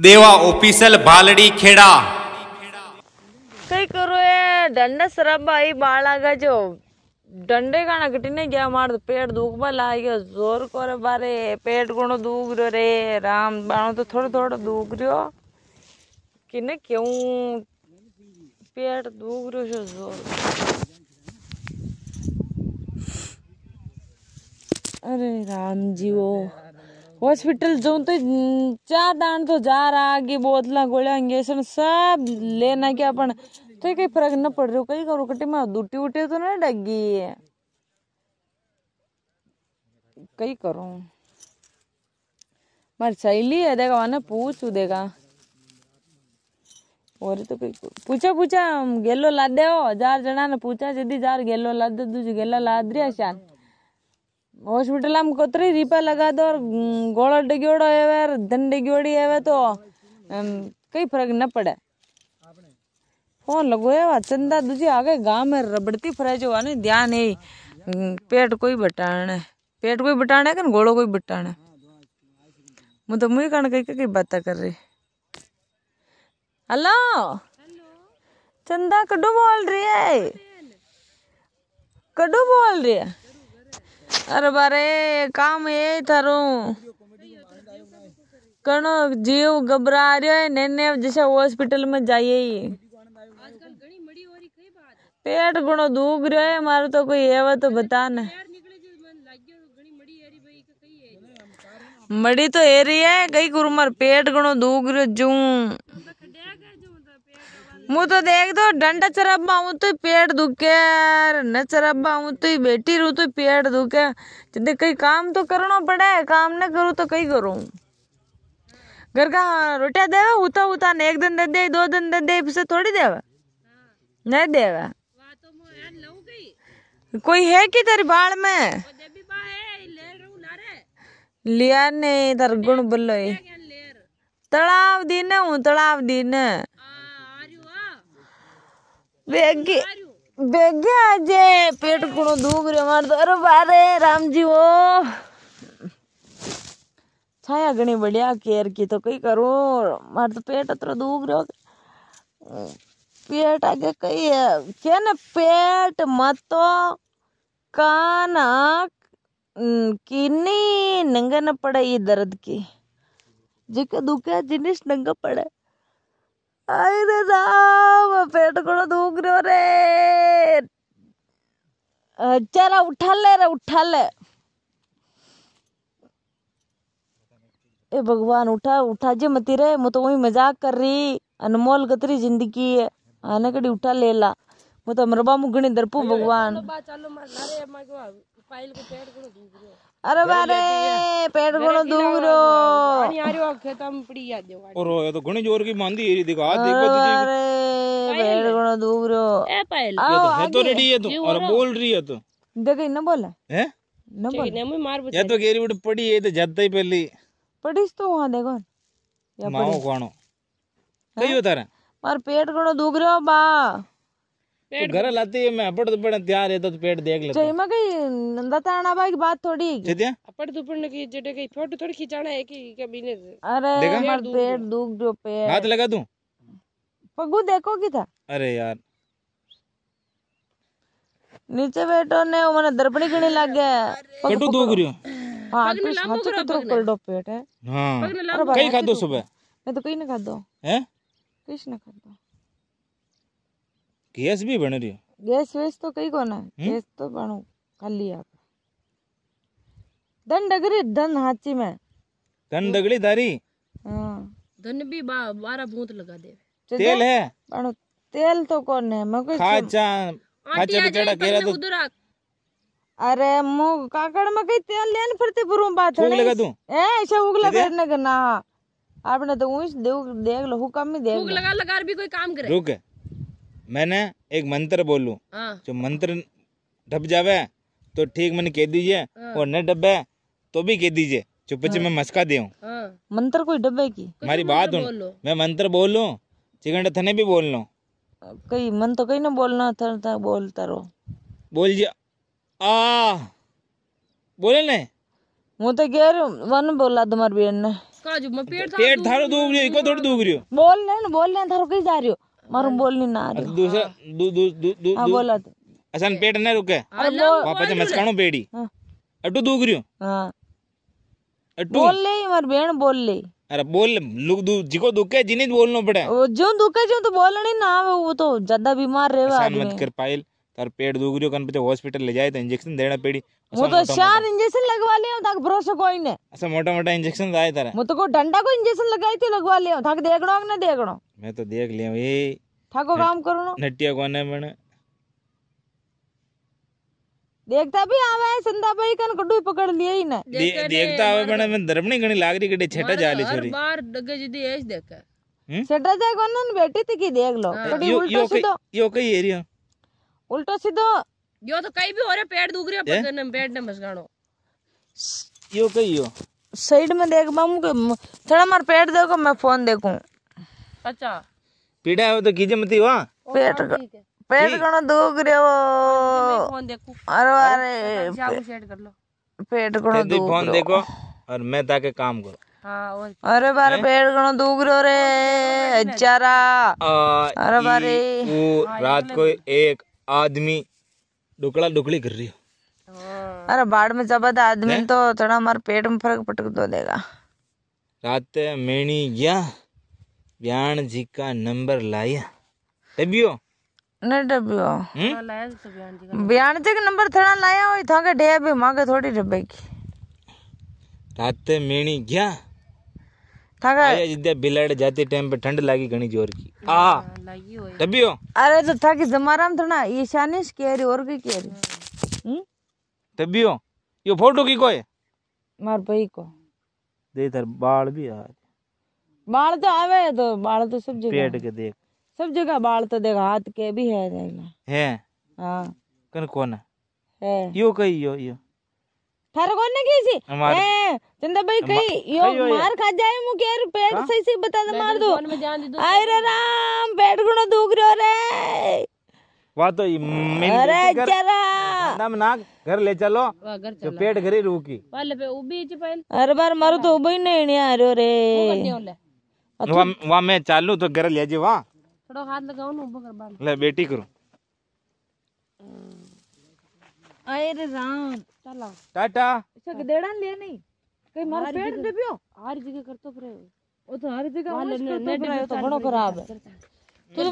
देवा ऑफिसल बालड़ी खेड़ा कई करो ये डंडे सरब आई बाल आ जो डंडे का ना कटने गया मार दो पेट दुख बल आ गया जोर कर बारे पेट कोनो दुख रो रे राम बाणो तो थोड़ा थोड़ा दुख रियो किने क्यों पेट दुख रियो जो जोर अरे राम जी वो हॉस्पिटल जो तो चा दान तो जा रहा आगे बोतल गोलियां इंजेक्शन सब लेना क्या अपन तो कहीं फर्क न पड़ रहा कहीं करो कटे मैं दूटी उठे तो ना डगी कई करो मार सहेली है देखा वहां पूछ देगा और तो कई पूछा पूछा गेलो लादे हो जार जना ने पूछा जदी जार गेलो लादे दूज गेला लाद रिया शान हॉस्पिटल में कोतरी रिपा लगा दो और गोड़ा डिग्योड़ो है और धन डिग्योड़ी है तो कई फर्क न पड़े फोन लगोया वा चंदा दूजी आगे गांव में रबड़ती फ्रेज हुआ नहीं ध्यान नहीं पेट कोई बटाने पेट कोई बटाने कन कि गोड़ो कोई बटाने है मुँह तो मुँह कण कही कई बात कर रही हेलो चंदा कडू बोल रही है कडू बोल रही है अरे बारे काम ये थारो कणो जीव घबरा रहा है नैने जैसे हॉस्पिटल में जाइए पेट घणो दुख रहा है मारो तो कोई है तो बता न मड़ी तो हेरी है कई कुरमर पेट घणो दूग रो जू मु तो देख दो डंडा चरबा हूं तो पेड़ दुखे न चरबा हूं तो बेटी रू तो पेड़ दुखे जदे कई काम तो करना पड़े काम न करूँ तो कई करूँ घर का रोटिया देवे उता उता ने एक दिन दे दे दो दिन दे दे इसे थोड़ी देवे हाँ। नहीं देवे तो कोई है कि तेरी बाल में लिया नहीं तर गुण बोलो तड़ाव दीने हूँ तड़ाव दीने बेगे बेगे आजे पेट कुणो दुख रे मार तो अरे बारे राम जी वो छाया गणी बढ़िया केयर की तो कई करो मार तो पेट अतरो दुख रो पेट आगे कई है क्या ना पेट मतो कान आँख किन्नी नंगा न पड़े ये दर्द की दुख है जिनिस नंगा पड़े अरे राम पेट को दूंग रो रे चरा उठा ले रे उठा ले ए भगवान उठा उठा जे मती रे मु तो वही मजाक कर रही अनमोल कतरी जिंदगी है आने कड़ी उठा ले ला मु तो मरबा मु घणी दरपू भगवान चलो मार ना रे को को फाइल अरे बारे पेट घणो दूर हो पानी आ रयो खेतम पड़ी जा दो और ये तो घणी जोर की मांदी है दिखा देखो तुझे अरे पेट घणो दूर हो ए पायल ये तो है तो रेडी है तो और बोल रही है तो देख न बोले हैं न बोले ने मार बचे ये तो गेरी उठ पड़ी है तो जाते ही पहली पड़ीस तो वहां देखो या पड़ी दूर बा तो घर लाती है मैं अपड़ दुपड़ तैयार है तो, तो पेट देख लेता जय मैं नंदा ताना भाई की बात थोड़ी है जदिया अपड़ दुपड़ की जेटे कहीं फोटो थोड़ी खिंचाना है कि कबीने अरे देखा पेट दुख जो पे हाथ लगा दूं पगू देखो की था अरे यार नीचे बैठो ने वो मने दर्पणी गणी लग गया कटू दुख रियो हां तो सच में तो करडो पेट है हां पगने कई खादो तो- सुबह मैं तो कई ना खादो हैं कुछ ना खा ગેસ બી ભણ રહ્યો ગેસ વેસ તો કઈ કોને ગેસ તો ભણું ખાલી આપ ધન ડગરી ધન હાચી મેં ધન ડગલી દારી धन भी बारा भूत लगा दे तेल है પણ તેલ તો કોને મગજ ખાચા ખાચા अरे मु काकड़ में कई तेल लेन फिरते बुरो बात है लगा ऐसा उगला करने का ना आपने तो उस देख लो हुकम ही देख लगा लगा भी कोई काम करे रुक मैंने एक मंत्र बोलूं हाँ। जो मंत्र ढप जावे तो ठीक मैंने कह दीजिए हाँ। और न डबे तो भी कह दीजिए चुप चुप हाँ। मैं मस्का दे मंत्र कोई डब्बे की हमारी बात हूँ मैं मंत्र बोलूँ चिकन थने भी बोल लो कई मन तो कहीं ना बोलना था, था बोलता रहो बोल जी आ बोले ने वो तो गैर वन बोला तुम्हारे बेन ने काजू पेट था पेट थारो दुख रियो इको थोड़ी दुख रियो बोल ले बोल ले थारो कहीं जा रियो मारून बोलनी ना रही दूसरा हाँ। दू दू दू दू हां बोला तो असन पेट ना रुके वहां पे मस्काणो पेड़ी हाँ। अटू दूग रियो हां अटू बोल ले मार बहन बोल ले अरे बोल लुक दू जिको दुखे जिने बोलनो पड़े वो जो दुखे जो तो बोलनी ना वो तो ज्यादा बीमार रहवा आदमी मत कर पायल तार पेट दुख रियो कन पे हॉस्पिटल ले जाए तो इंजेक्शन देना पेड़ी वो तो शान इंजेक्शन लगवा लियो ताक भरोसा कोई ने ऐसा मोटा मोटा इंजेक्शन दाए तारे मु तो को डंडा को इंजेक्शन लगाई थी लगवा लियो ताक देखणो ना देखणो मैं तो देख लियो ए ठाको काम करो ना नटिया कोने मैंने देखता भी आवे संदा भाई कन कड्डू पकड़ लिए ही ना देखता आवे मैंने मैं धर्मणी घणी लाग रही गड्डे छटा जा ली छोरी बार डगे जदी ऐस देखा हम्म? छेटा जाए कोन बेटी थी की देख लो हाँ। यो यो यो कई एरिया उल्टो सीधो यो तो कई भी हो रहे पेड़ दुख रहे पेड़ ने पेड़ ने भसगाणो यो कई हो साइड में देख मामू के थोड़ा मार पेड़ देखो मैं फोन देखूं अच्छा पीड़ा है वो तो कीजे मती वा पेड़ का पेड़ का ना दुख रहे हो फोन देखूं अरे अरे जाम सेट कर लो पेड़ गणो दुख फोन देखो और मैं ताके काम करो हाँ, अरे बारे पेड़ गणो दुख रो रे हाँ, तो अचारा अरे बारे वो हाँ, तो रात को एक आदमी डुकड़ा डुकड़ी कर रही हो हाँ। अरे बाढ़ में जबद आदमी तो थोड़ा हमारे पेट में फर्क पटक दो देगा रात मेणी गया ब्याण जी का नंबर लाया डबियो नहीं डबियो हम्म? हाँ, तो ब्याण जी का नंबर थोड़ा लाया हो था के भी मांगे थोड़ी डब्बे की रात मेणी गया थका जिद्या बिलड़ जाते टाइम पे ठंड लागी घनी जोर की आ तभी हो अरे तो था कि जमाराम था ना ईशानिश कह रही और भी कह रही तभी हो यो फोटो की कोई मार भाई को दे इधर बाल भी आ बाल तो आवे तो बाल तो सब जगह पेट के देख सब जगह बाल तो देख हाथ के भी है हाँ। है हां कौन है यो कही यो यो थारे कौन ने खीसी ए चंदा भाई कही यो मार खा जाए मु के पेड़ सही से बता दे मार दो अरे रा राम पेड़ गुणो दुख रहो रे वाह तो अरे जरा नाम नाग घर ले चलो जो पेट घरे रुकी वाले पे उबी च पाइल अरे बार मारो तो उबी नहीं नहीं आ रहे रे वाह मैं चालू तो घर ले जी वाह थोड़ा हाथ लगाओ ना उबो कर ले बेटी करू आए रे राम चला टाटा इसका गदेड़ा ले नहीं कहीं मार पेट दबियो हर जगह करतो परे ओ तो हर जगह वाले नेट तो बड़ो खराब है